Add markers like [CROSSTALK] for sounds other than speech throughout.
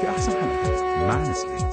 في أحسن حلقة مع نسمة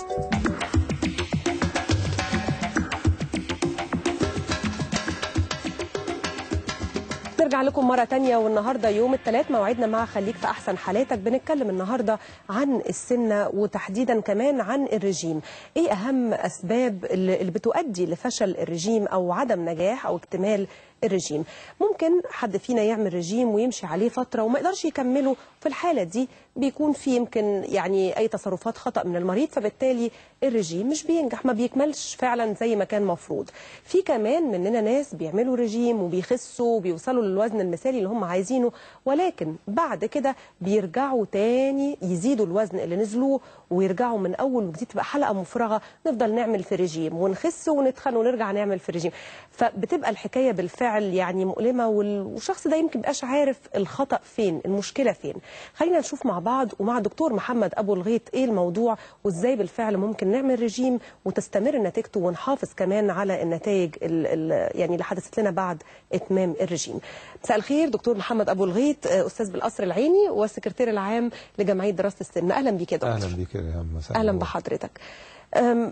نرجع لكم مرة تانية والنهاردة يوم الثلاث موعدنا مع خليك في أحسن حالاتك بنتكلم النهاردة عن السمنة وتحديدا كمان عن الرجيم إيه أهم أسباب اللي بتؤدي لفشل الرجيم أو عدم نجاح أو اكتمال الرجيم ممكن حد فينا يعمل رجيم ويمشي عليه فترة وما يقدرش يكمله في الحالة دي بيكون في يمكن يعني أي تصرفات خطأ من المريض فبالتالي الرجيم مش بينجح ما بيكملش فعلا زي ما كان مفروض في كمان مننا ناس بيعملوا رجيم وبيخسوا وبيوصلوا للوزن المثالي اللي هم عايزينه ولكن بعد كده بيرجعوا تاني يزيدوا الوزن اللي نزلوه ويرجعوا من أول وجديد تبقى حلقة مفرغة نفضل نعمل في رجيم ونخس ونتخن ونرجع نعمل في رجيم فبتبقى الحكاية بالفعل يعني مؤلمة والشخص ده يمكن بقاش عارف الخطأ فين المشكلة فين خلينا نشوف مع بعض بعض ومع دكتور محمد ابو الغيط ايه الموضوع وازاي بالفعل ممكن نعمل رجيم وتستمر نتيجته ونحافظ كمان على النتائج يعني اللي حدثت لنا بعد اتمام الرجيم. مساء الخير دكتور محمد ابو الغيط استاذ بالقصر العيني والسكرتير العام لجمعيه دراسه السن اهلا بيك يا دكتور. اهلا بيك يا اهلا بحضرتك.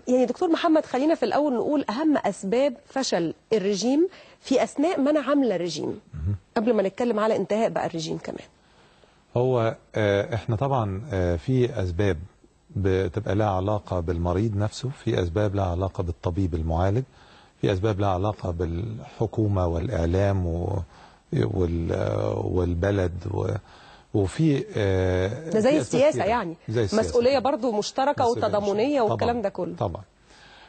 يعني دكتور محمد خلينا في الأول نقول أهم أسباب فشل الرجيم في أثناء ما أنا عاملة رجيم قبل ما نتكلم على انتهاء بقى الرجيم كمان هو آه، احنا طبعا آه، في اسباب بتبقى لها علاقه بالمريض نفسه في اسباب لها علاقه بالطبيب المعالج في اسباب لها علاقه بالحكومه والاعلام والبلد و... وفي آه، ده زي السياسه يعني زي السياسة. مسؤوليه برضو مشتركه وتضامنيه والكلام ده كله طبعا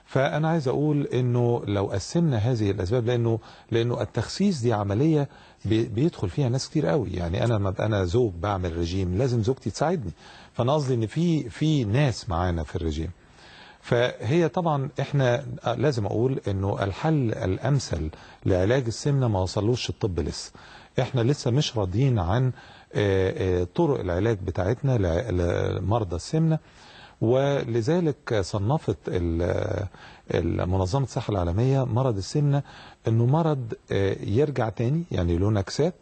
فانا عايز اقول انه لو قسمنا هذه الاسباب لانه لانه التخسيس دي عمليه بيدخل فيها ناس كتير قوي يعني انا انا زوج بعمل رجيم لازم زوجتي تساعدني فانا قصدي ان في في ناس معانا في الرجيم فهي طبعا احنا لازم اقول انه الحل الامثل لعلاج السمنه ما وصلوش الطب لسه احنا لسه مش راضيين عن آه، آه، طرق العلاج بتاعتنا لمرضى السمنه ولذلك صنفت منظمة الصحة العالمية مرض السمنة انه مرض آه، يرجع تاني يعني له نكسات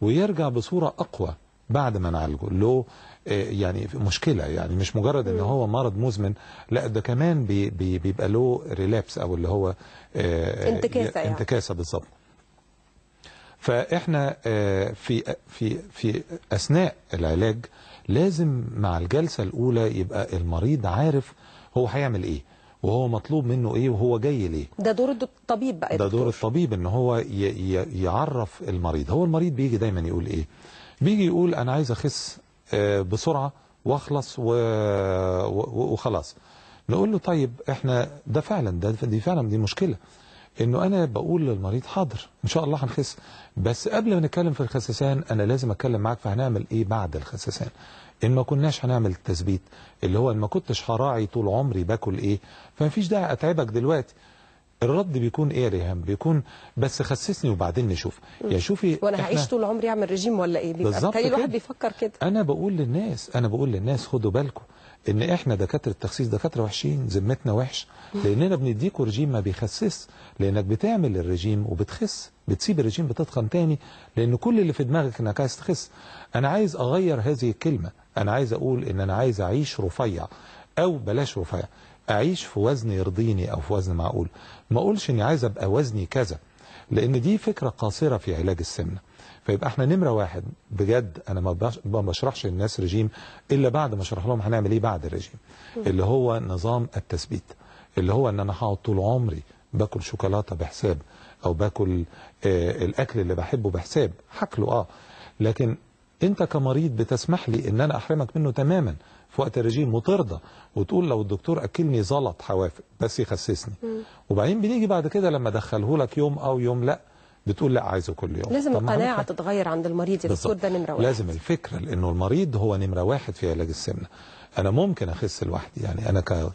ويرجع بصورة اقوى بعد ما نعالجه له آه، يعني مشكلة يعني مش مجرد ان هو مرض مزمن لا ده كمان بيبقى له ريلابس او اللي هو آه، انتكاسة يعني انتكاسة بالظبط فاحنا آه، في في في اثناء العلاج لازم مع الجلسه الاولى يبقى المريض عارف هو هيعمل ايه وهو مطلوب منه ايه وهو جاي ليه ده دور الطبيب بقى ده دور الطبيب ان هو يعرف المريض هو المريض بيجي دايما يقول ايه بيجي يقول انا عايز اخس آه، بسرعه واخلص و... وخلاص نقول له طيب احنا ده فعلا ده دي فعلا دي مشكله انه انا بقول للمريض حاضر ان شاء الله هنخس بس قبل ما نتكلم في الخسسان انا لازم اتكلم معاك فهنعمل ايه بعد الخسسان ان ما كناش هنعمل التثبيت اللي هو ان ما كنتش هراعي طول عمري باكل ايه فمفيش داعي اتعبك دلوقتي الرد بيكون ايه يا ريهام بيكون بس خسسني وبعدين نشوف يا يعني شوفي وانا هعيش طول عمري اعمل رجيم ولا ايه بالظبط الواحد بيفكر كده انا بقول للناس انا بقول للناس خدوا بالكم ان احنا دكاتره التخسيس دكاتره وحشين ذمتنا وحش لاننا بنديكوا رجيم ما بيخسس لانك بتعمل الرجيم وبتخس بتسيب الرجيم بتتخن تاني لان كل اللي في دماغك انك عايز تخس انا عايز اغير هذه الكلمه انا عايز اقول ان انا عايز اعيش رفيع او بلاش رفيع اعيش في وزن يرضيني او في وزن معقول ما اقولش اني عايز ابقى وزني كذا لان دي فكرة قاصرة في علاج السمنة فيبقى احنا نمرة واحد بجد انا ما بشرحش للناس رجيم الا بعد ما اشرح لهم هنعمل ايه بعد الرجيم اللي هو نظام التثبيت اللي هو ان انا هقعد طول عمري باكل شوكولاتة بحساب او باكل آه الاكل اللي بحبه بحساب هاكله اه لكن انت كمريض بتسمح لي ان انا احرمك منه تماما في وقت الرجيم وترضى وتقول لو الدكتور اكلني زلط حوافق بس يخسسني وبعدين بنيجي بعد كده لما دخله لك يوم او يوم لا بتقول لا عايزه كل يوم لازم القناعه تتغير عند المريض يا دكتور ده نمره واحد لازم الفكره لانه المريض هو نمره واحد في علاج السمنه انا ممكن اخس لوحدي يعني انا ك...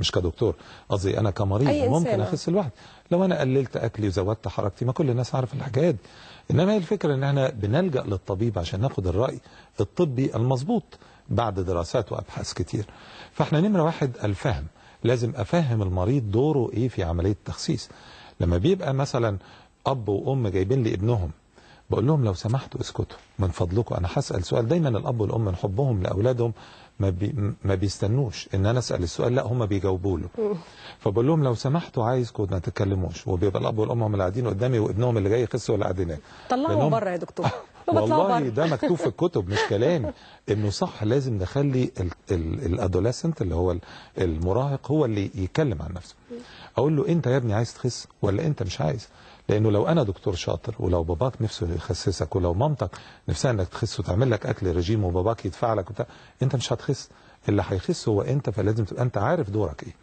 مش كدكتور قصدي انا كمريض ممكن اخس لوحدي لو انا قللت اكلي وزودت حركتي ما كل الناس عارف الحكايه دي انما هي الفكره ان احنا بنلجا للطبيب عشان ناخد الراي الطبي المظبوط بعد دراسات وابحاث كتير فاحنا نمره واحد الفهم لازم افهم المريض دوره ايه في عمليه التخسيس لما بيبقى مثلا اب وام جايبين لي ابنهم بقول لهم لو سمحتوا اسكتوا من فضلكم انا هسال سؤال دايما الاب والام من حبهم لاولادهم ما بي ما بيستنوش ان انا اسال السؤال لا هم بيجاوبوا له فبقول لهم لو سمحتوا عايزكم ما تتكلموش وبيبقى الاب والام هم اللي قاعدين قدامي وابنهم اللي جاي يخس ولا قاعدين طلعوا بره يا دكتور [LAUGHS] والله ده مكتوب في الكتب مش كلام انه صح لازم نخلي الادوليسنت اللي هو المراهق هو اللي يتكلم عن نفسه اقول له انت يا ابني عايز تخس ولا انت مش عايز لانه لو انا دكتور شاطر ولو باباك نفسه يخسسك ولو مامتك نفسها انك تخس وتعمل لك اكل رجيم وباباك يدفع لك وبتاع انت مش هتخس اللي هيخس هو انت فلازم تبقى انت عارف دورك ايه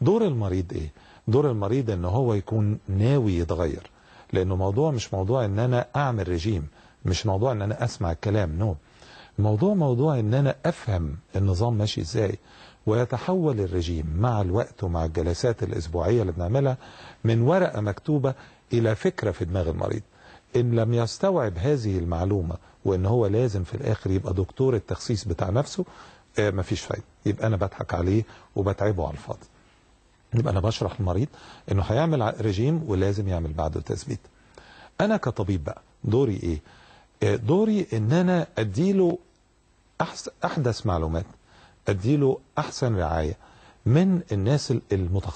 دور المريض ايه دور المريض ان هو يكون ناوي يتغير لانه موضوع مش موضوع ان انا اعمل رجيم مش موضوع ان انا اسمع الكلام نو الموضوع موضوع ان انا افهم النظام ماشي ازاي ويتحول الرجيم مع الوقت ومع الجلسات الاسبوعيه اللي بنعملها من ورقه مكتوبه الى فكره في دماغ المريض ان لم يستوعب هذه المعلومه وان هو لازم في الاخر يبقى دكتور التخسيس بتاع نفسه آه مفيش فايده يبقى انا بضحك عليه وبتعبه على الفاضي يبقى انا بشرح للمريض انه هيعمل رجيم ولازم يعمل بعده تثبيت انا كطبيب بقى دوري ايه آه، دوري ان انا اديله احدث معلومات اديله احسن رعايه من الناس المتخصصه